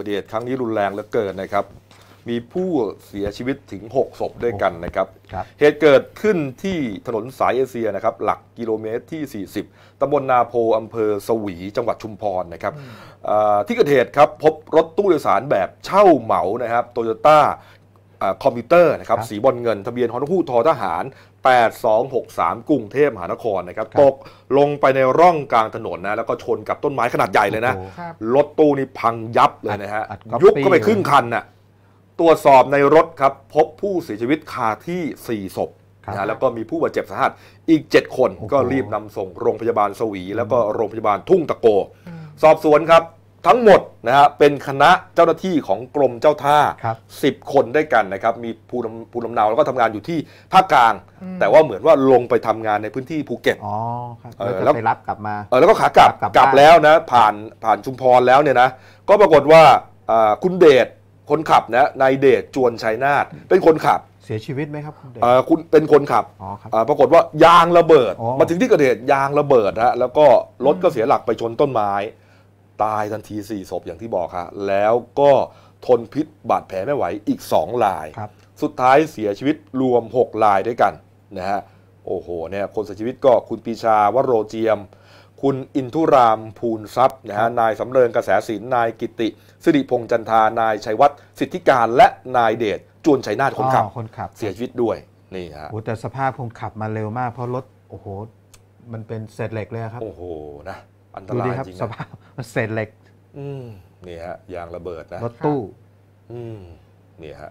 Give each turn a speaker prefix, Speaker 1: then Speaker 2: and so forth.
Speaker 1: บัติเหตุครั้งนี้รุนแรงเหลือเกินนะครับมีผู้เสียชีวิตถึง 6 ศพด้วยกันนะครับเหตุเกิดขึ้นที่ถนนสายเอเชียนะครับหลักกิโลเมตรที่ 40ตำบลนาโพอำเภอสวีจังหวัดชุมพรนะครับที่เกิดเหตุครับพบรถตู้โดยสารแบบเช่าเหมานะครับโตโยต้าคอมพิวเตอร์นะครับ สีบอลเงินทะเบียนฮอนฮูทอทหาร 8263กรุงเทพมหานครนะครับตกลงไปในร่องกลางถนนนะแล้วก็ชนกับต้นไม้ขนาดใหญ่เลยนะ รถตู้นี่พังยับเลยนะฮะยุบก็ไปครึ่งคันน่ะตรวจสอบในรถครับ พบผู้เสียชีวิตคาที่ 4ศพนะแล้วก็มีผู้บาดเจ็บสาหัสอีก 7 คนก็รีบนำส่งโรงพยาบาลสวี แล้วก็โรงพยาบาลทุ่งตะโก สอบสวนครับทั้งหมดนะฮะเป็นคณะเจ้าหน้าที่ของกรมเจ้าท่าสิบ10 คนได้กันนะครับมีภูลำภูลำนาแล้วก็ทำงานอยู่ที่ภาคกลาง แต่ว่าเหมือนว่าลงไปทำงานในพื้นที่ภูเก็ตอ๋อครับแล้วไปรับกลับมาเออแล้วก็ขากลับกลับแล้วนะผ่านผ่านชุมพรแล้วเนี่ยนะก็ปรากฏว่าคุณเดชคนขับนะนายเดชจวนชัยนาทเป็นคนขับเสียชีวิตไหมครับคุณเดชเคุณเป็นคนขับอ๋อครับปรากฏว่ายางระเบิดมาถึงที่เกิดเหตุยางระเบิดฮะแล้วก็รถก็เสียหลักไปชนต้นไม้ตายทันที4ศพอย่างที่บอกครับแล้วก็ทนพิษบาดแผลไม่ไหวอีก2ลายสุดท้ายเสียชีวิตรวม6ลายด้วยกันนะฮะโอ้โหเนี่ยคนเสียชีวิตก็คุณปีชาวโรเจียม คุณอินทุรามภูนทรัพย์นะฮะนายสำเริงกระแสศิลนายกิติ สิริพงษ์จันทานายชัยวัฒน์สิทธิการและนายเดชจวนชัยนาทคนขับคนขับเสียชีวิตด้วยนี่ฮะโอ้แต่สภาพคงขับมาเร็วมาก เพราะรถโอ้โหมันเป็นเศษเหล็กเลยครับโอ้โหนะอันตรายครับจริงสนะภาพเศษเหล็กนี่ฮะยางระเบิดนะรถตู้นี่ฮะ